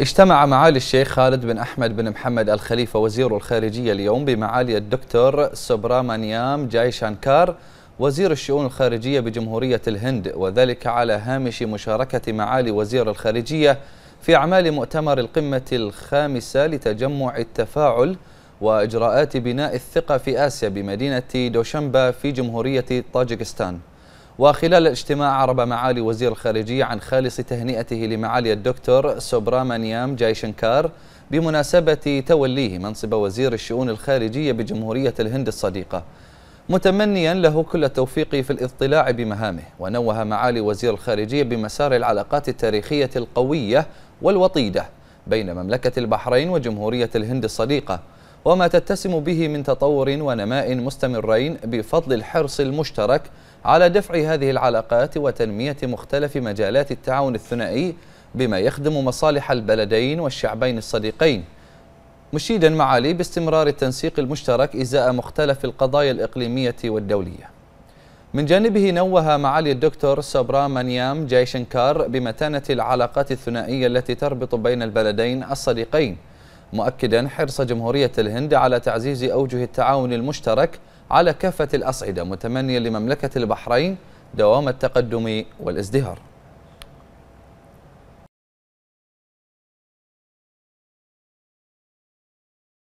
اجتمع معالي الشيخ خالد بن أحمد بن محمد الخليفة وزير الخارجية اليوم بمعالي الدكتور سوبرامانيام جاي شانكار وزير الشؤون الخارجية بجمهورية الهند وذلك على هامش مشاركة معالي وزير الخارجية في أعمال مؤتمر القمة الخامسة لتجمع التفاعل وإجراءات بناء الثقة في آسيا بمدينة دوشنبا في جمهورية طاجكستان وخلال اجتماع عرب معالي وزير الخارجية عن خالص تهنئته لمعالي الدكتور سوبرامانيام جايشنكار بمناسبة توليه منصب وزير الشؤون الخارجية بجمهورية الهند الصديقة متمنيا له كل التوفيق في الاضطلاع بمهامه ونوه معالي وزير الخارجية بمسار العلاقات التاريخية القوية والوطيدة بين مملكة البحرين وجمهورية الهند الصديقة وما تتسم به من تطور ونماء مستمرين بفضل الحرص المشترك على دفع هذه العلاقات وتنمية مختلف مجالات التعاون الثنائي بما يخدم مصالح البلدين والشعبين الصديقين مشيدا معالي باستمرار التنسيق المشترك إزاء مختلف القضايا الإقليمية والدولية من جانبه نوه معالي الدكتور مانيام جايشنكار بمتانة العلاقات الثنائية التي تربط بين البلدين الصديقين مؤكدا حرص جمهورية الهند على تعزيز أوجه التعاون المشترك على كافة الأصعدة متمنيا لمملكة البحرين دوام التقدم والازدهار